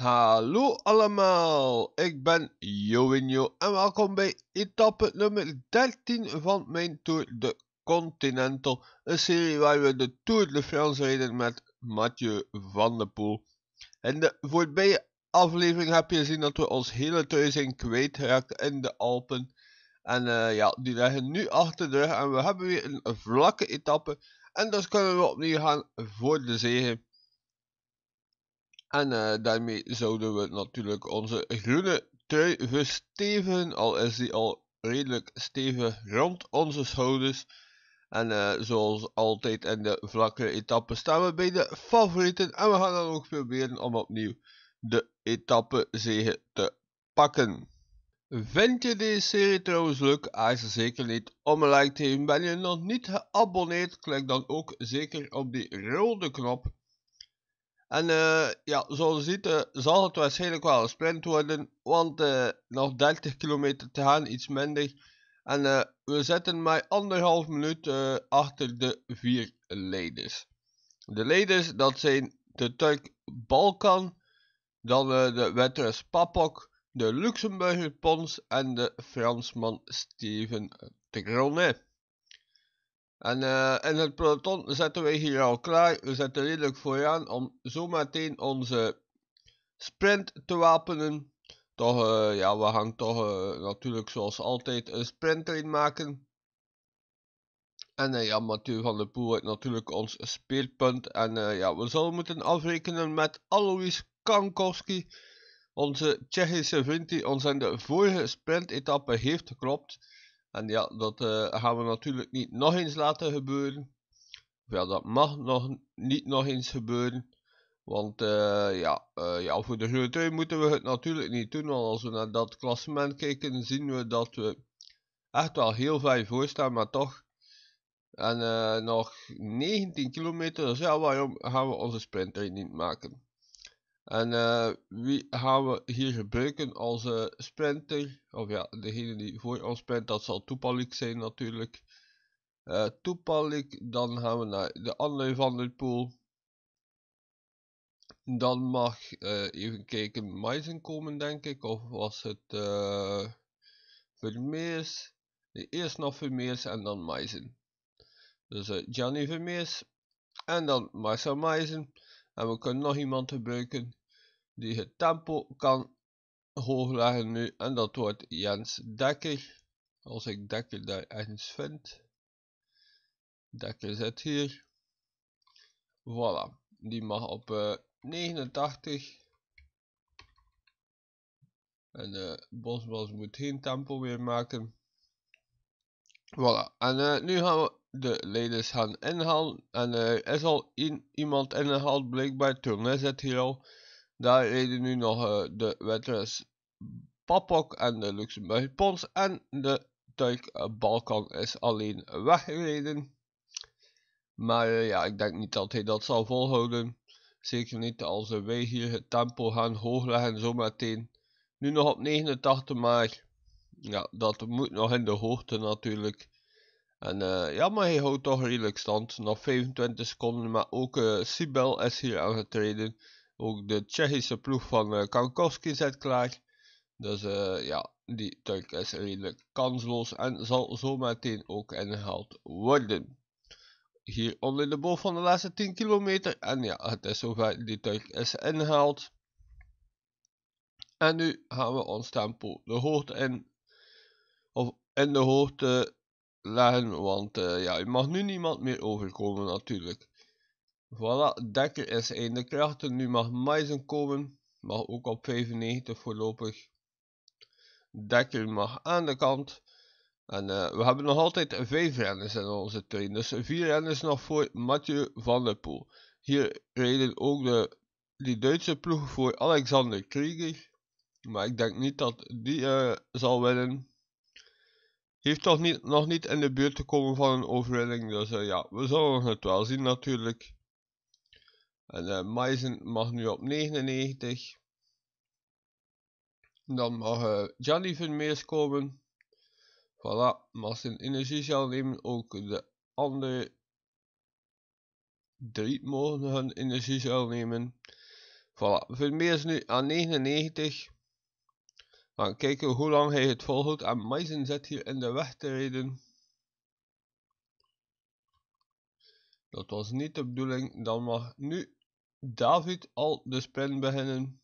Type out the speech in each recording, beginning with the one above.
Hallo allemaal, ik ben Joenio en welkom bij etappe nummer 13 van mijn Tour de Continental. Een serie waar we de Tour de France rijden met Mathieu van der Poel. In de voorbije aflevering heb je gezien dat we ons hele thuis in kwijtgeraakt in de Alpen. En eh, ja, die liggen nu achter de rug en we hebben weer een vlakke etappe. En dus kunnen we opnieuw gaan voor de zegen. En eh, daarmee zouden we natuurlijk onze groene trui verstevigen, al is die al redelijk stevig rond onze schouders. En eh, zoals altijd in de vlakke etappen staan we bij de favorieten en we gaan dan ook proberen om opnieuw de etappe zegen te pakken. Vind je deze serie trouwens leuk? Aarzel zeker niet om een like te geven. Ben je nog niet geabonneerd? Klik dan ook zeker op die rode knop en uh, ja, zoals je ziet eh, zal het waarschijnlijk wel een sprint worden, want eh, nog 30 kilometer te gaan, iets minder. En we zitten maar anderhalf minuut achter de vier leiders. De leiders, dat zijn de Turk Balkan, dan de Wetrus Papok, de Luxemburger Pons en de Fransman Steven Tronet. En eh, in het peloton zetten wij hier al klaar. We zetten redelijk aan om zometeen onze sprint te wapenen. Toch, eh, ja, we gaan toch eh, natuurlijk zoals altijd een sprinttrain maken. En ja, Mathieu van der Poel heeft natuurlijk ons speerpunt. En ja, we zullen moeten afrekenen met Alois Kankowski. Onze Tsjechische vriend die ons in de vorige sprintetappe heeft geklopt. En ja, dat eh, gaan we natuurlijk niet nog eens laten gebeuren. ja, dat mag nog niet nog eens gebeuren. Want uh, ja, eh, ja, voor de grote moeten we het natuurlijk niet doen. Want als we naar dat klassement kijken, zien we dat we echt wel heel ver voor staan. Maar toch, en nog 19 kilometer. Dus ja, waarom gaan we onze sprinter niet maken? En uh, wie gaan we hier gebruiken als eh, sprinter? Of ja, degene die voor ons sprint, dat zal Toepalik zijn natuurlijk. Uh, eh, Toepalik, dan gaan we naar de andere van het pool. Dan mag, even kijken, Meizen komen denk ik. Of was het Vermeers? Nee, eerst nog Vermeers en dan Meizen. Dus Gianni Vermeers. En dan Marcel Meizen. En we kunnen nog iemand gebruiken die het tempo kan hoogleggen nu. En dat wordt Jens Dekker. Als ik Dekker daar ergens vind. Dekker zit hier. Voilà. Die mag op 89. Eh, en uh, Bosbos moet geen tempo meer maken. Voilà. En eh, nu gaan we de leiders gaan inhalen. En eh, er is al iemand ingehaald, blijkbaar. is het hier al. Daar reden nu nog eh, de wedstrijd Papok en de Luxemburg Pons. En de Turk eh, Balkan is alleen weggereden. Maar ja, ik denk niet dat hij dat zal volhouden. Zeker niet als wij hier het tempo gaan hoogleggen zometeen. Nu nog op 89, maart. ja, dat moet nog in de hoogte natuurlijk. En eh, ja, maar hij houdt toch redelijk stand. nog 25 seconden, maar ook eh, Sibel is hier aangetreden. Ook de Tsjechische ploeg van uh, Kankowski zit klaar. Dus ja, die Turk is redelijk kansloos en zal zometeen ook ingehaald worden. Hier onder de boven van de laatste 10 kilometer. En ja, het is zover, die Turk is ingehaald. En nu gaan we ons tempo de hoogte in. Of in de hoogte leggen, want uh, ja, u mag nu niemand meer overkomen natuurlijk. Voilà, Dekker is einde krachten, nu mag Meisen komen, mag ook op 95 voorlopig. Dekker mag aan de kant. En eh, we hebben nog altijd 5 renners in onze train. dus 4 renners nog voor Mathieu van der Poel. Hier reden ook de, die Duitse ploeg voor Alexander Krieger, maar ik denk niet dat die eh, zal winnen heeft toch niet, nog niet in de buurt gekomen van een overwinning. Dus eh, ja, we zullen het wel zien natuurlijk. En uh, mag nu op 99. Dan mag uh, Gianni Vermeers komen. Voilà, mag zijn energiecel nemen. Ook de andere drie mogen hun energiecel nemen. Voilà, Vermeers nu aan 99. Maar kijken hoe lang hij het volhoudt. En Maizen zit hier in de weg te rijden. Dat was niet de bedoeling. Dan mag nu David al de sprint beginnen.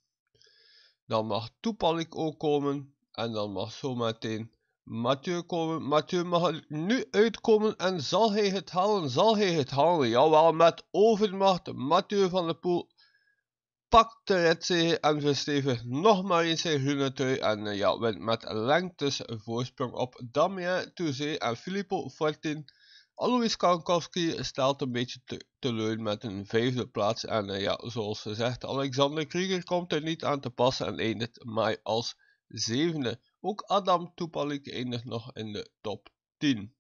Dan mag Toepalik ook komen. En dan mag zo meteen Mathieu komen. Mathieu mag nu uitkomen. En zal hij het halen? Zal hij het halen? Jawel, met overmacht. Mathieu van de Poel pakt Teretse eh, en Versteven nog maar eens zijn groene trui en eh, ja, wint met lengtes voorsprong op Damien Touzé en Filippo Fortin. Alois Kankowski stelt een beetje te teleur met een vijfde plaats en eh, ja, zoals gezegd, Alexander Krieger komt er niet aan te passen en eindigt mei als zevende. Ook Adam Toepalik eindigt nog in de top 10.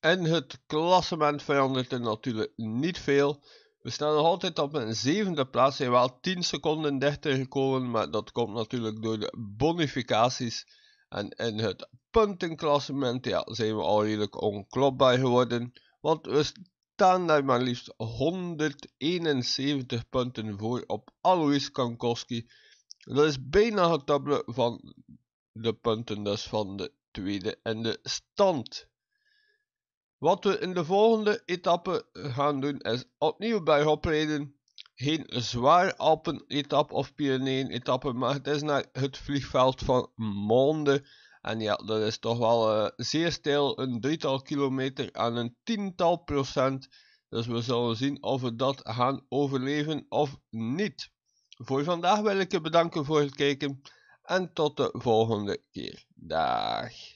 En het klassement verandert er natuurlijk niet veel. We staan nog altijd op een zevende plaats. Zijn wel 10 seconden dichter gekomen. Maar dat komt natuurlijk door de bonificaties. En in het puntenklassement ja, zijn we al redelijk onklopbaar geworden. Want we staan daar maar liefst 171 punten voor op Alois Kankowski. Dat is bijna het dubbele van de punten dus van de tweede en de stand. Wat we in de volgende etappe gaan doen is opnieuw bergopreden. Geen zwaar Alpen-etappe of Pyreneeën-etappe, maar het is naar het vliegveld van Monde. En ja, dat is toch wel eh, zeer stil. een drietal kilometer aan een tiental procent. Dus we zullen zien of we dat gaan overleven of niet. Voor vandaag wil ik je bedanken voor het kijken en tot de volgende keer. Dag.